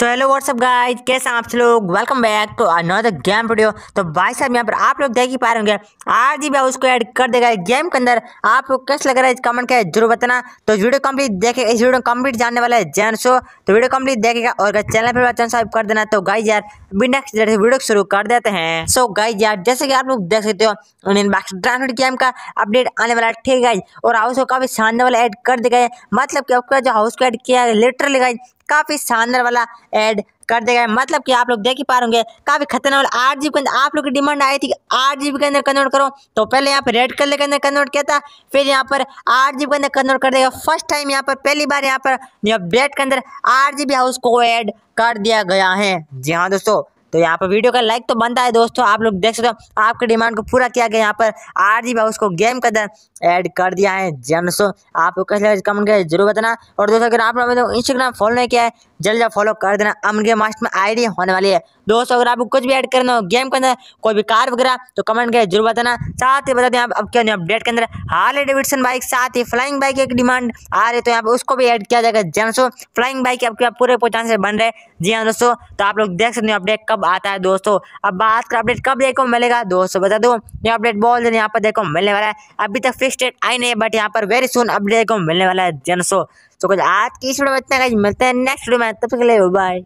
so hello what's up guys कैसे आप लोग welcome back to another game video तो भाई साहब यहाँ पर आप लोग देख ही पा रहे होंगे आज ही भाई उसको ऐड कर देगा गेम के अंदर आप लोग कैसे लग रहा है इस कमेंट का जरूर बताना तो वीडियो कम्प्लीट देखे इस वीडियो कम्प्लीट जानने वाला है जैन शो तो वीडियो कम्प्लीट देखेगा और अगर चैनल पर सब्सक्राइब कर देना तो गाइज यार बिना वीडियो शुरू कर देते हैं सो गाइज यार जैसे कि आप लोग देख सकते हो ड्राफ्ट गेम का अपडेट आने वाला है ठीक है और हाउस को काफी शानदार वाला एड कर देगा मतलब कि आपका जो हाउस को एड किया है लेटर लगाई काफ़ी शानदार वाला एड कर देगा मतलब कि आप लोग देख ही पा रहे काफ़ी खतरनाक वाला आठ जीबी के अंदर आप लोग की डिमांड आई थी आठ जीबी के अंदर कन्वर्ट करो तो पहले यहाँ पर रेड कलर के अंदर कन्वर्ट किया था फिर यहाँ पर आठ जीबी के अंदर कन्वर्ट कर देगा फर्स्ट टाइम यहाँ पर पहली बार यहाँ पर ब्रेड के अंदर आठ हाउस को ऐड कर दिया गया है जी हाँ दोस्तों तो यहाँ पर वीडियो का लाइक तो बनता है दोस्तों आप लोग देख सकते हो आपके डिमांड को पूरा किया गया यहाँ पर आर जी भाई उसको गेम के अंदर ऐड कर दिया है जनसो आपको कैसे कमेंट कर जरूर बताना और दोस्तों अगर आप लोग इंस्टाग्राम फॉलो नहीं किया है जल्द जल्द फॉलो कर देना अमन गेम मास्ट में आईडी होने वाली है दोस्तों अगर आपको कुछ भी ऐड करना हो गेम के अंदर कोई भी कार वगैरह तो कमेंट करके जरूर बताना साथ ही बता दें आप अब क्या अपडेट के अंदर हाल डेविडसन बाइक साथ ही फ्लाइंग बाइक एक डिमांड आ रही है तो यहाँ पर उसको भी ऐड किया जाएगा जनसो फ्लाइंग बाइक आपके पूरे चांसेस बन रहे जी हाँ दोस्तों तो आप लोग देख सकते हो अपडेट कब आता है दोस्तों अब बात का अपडेट कब देखो मिलेगा दोस्तों बता दो ये अपडेट बहुत जल्द यहाँ पर देखो मिलने वाला है अभी तक फिक्स डेट आई नहीं है बट यहाँ पर वेरी सुन अपडेट को मिलने वाला है जनसो तो कुछ आज की इस वीडियो में इतना मिलते हैं नेक्स्ट वीडियो में तब तक के लिए बाय